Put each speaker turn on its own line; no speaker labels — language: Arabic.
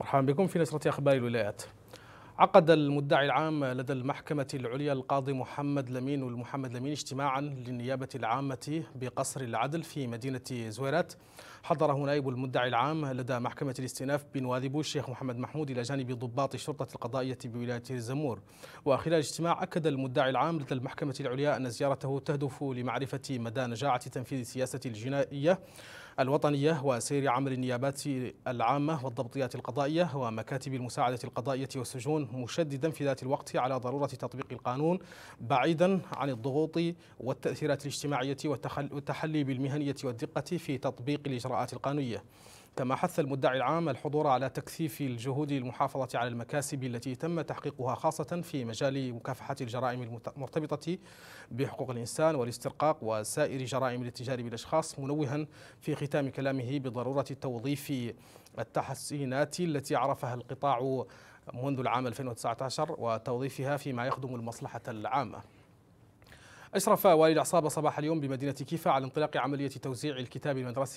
مرحبا بكم في نشرة أخبار الولايات عقد المدعي العام لدى المحكمة العليا القاضي محمد لمين والمحمد لمين اجتماعا للنيابة العامة بقصر العدل في مدينة زويرات حضره نائب المدعي العام لدى محكمة الاستئناف بن واذبو الشيخ محمد محمود إلى جانب ضباط الشرطة القضائية بولاية الزمور وخلال الاجتماع أكد المدعي العام لدى المحكمة العليا أن زيارته تهدف لمعرفة مدى نجاعة تنفيذ السياسة الجنائية الوطنية وسير عمل النيابات العامة والضبطيات القضائية ومكاتب المساعدة القضائية والسجون مشددا في ذات الوقت على ضرورة تطبيق القانون بعيدا عن الضغوط والتأثيرات الاجتماعية والتحلي بالمهنية والدقة في تطبيق الإجراءات القانونية كما حث المدعي العام الحضور على تكثيف الجهود للمحافظة على المكاسب التي تم تحقيقها خاصة في مجال مكافحة الجرائم المرتبطة بحقوق الإنسان والاسترقاق وسائر جرائم الاتجار بالأشخاص منوها في ختام كلامه بضرورة توظيف التحسينات التي عرفها القطاع منذ العام 2019 وتوظيفها فيما يخدم المصلحة العامة أشرف والي العصابة صباح اليوم بمدينة كيفا على انطلاق عملية توزيع الكتاب المدرسي